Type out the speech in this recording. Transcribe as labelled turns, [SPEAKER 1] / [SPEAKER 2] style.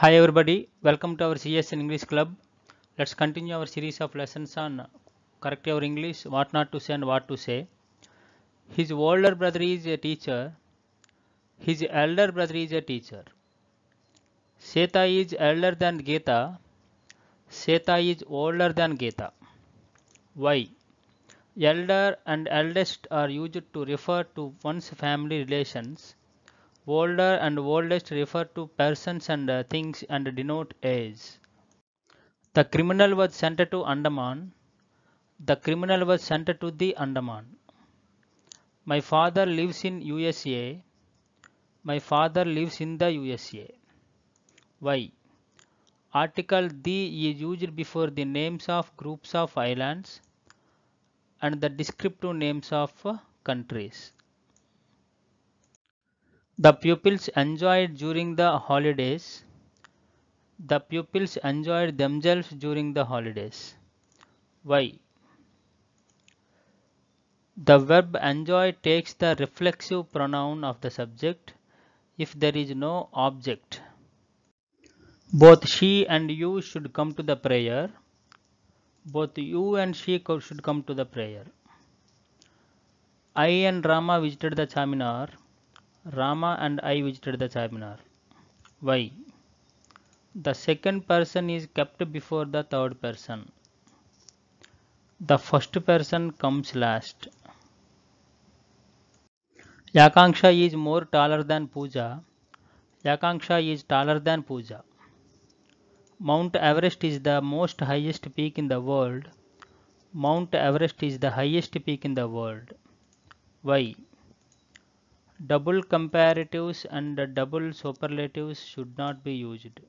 [SPEAKER 1] Hi everybody, welcome to our CS in English club. Let's continue our series of lessons on correct your English, what not to say and what to say. His older brother is a teacher. His elder brother is a teacher. Seta is elder than Geta. Seta is older than Geta. Why? Elder and eldest are used to refer to one's family relations. Older and oldest refer to persons and uh, things and denote age. The criminal was sent to Andaman. The criminal was sent to the Andaman. My father lives in USA. My father lives in the USA. Why? Article the is used before the names of groups of islands and the descriptive names of uh, countries. The pupils enjoyed during the holidays. The pupils enjoyed themselves during the holidays. Why? The verb enjoy takes the reflexive pronoun of the subject if there is no object. Both she and you should come to the prayer. Both you and she should come to the prayer. I and Rama visited the Chaminar. Rama and I visited the seminar. Why? The second person is kept before the third person. The first person comes last. Yakanksha is more taller than Puja. Yakanksha is taller than Puja. Mount Everest is the most highest peak in the world. Mount Everest is the highest peak in the world. Why? Double comparatives and double superlatives should not be used.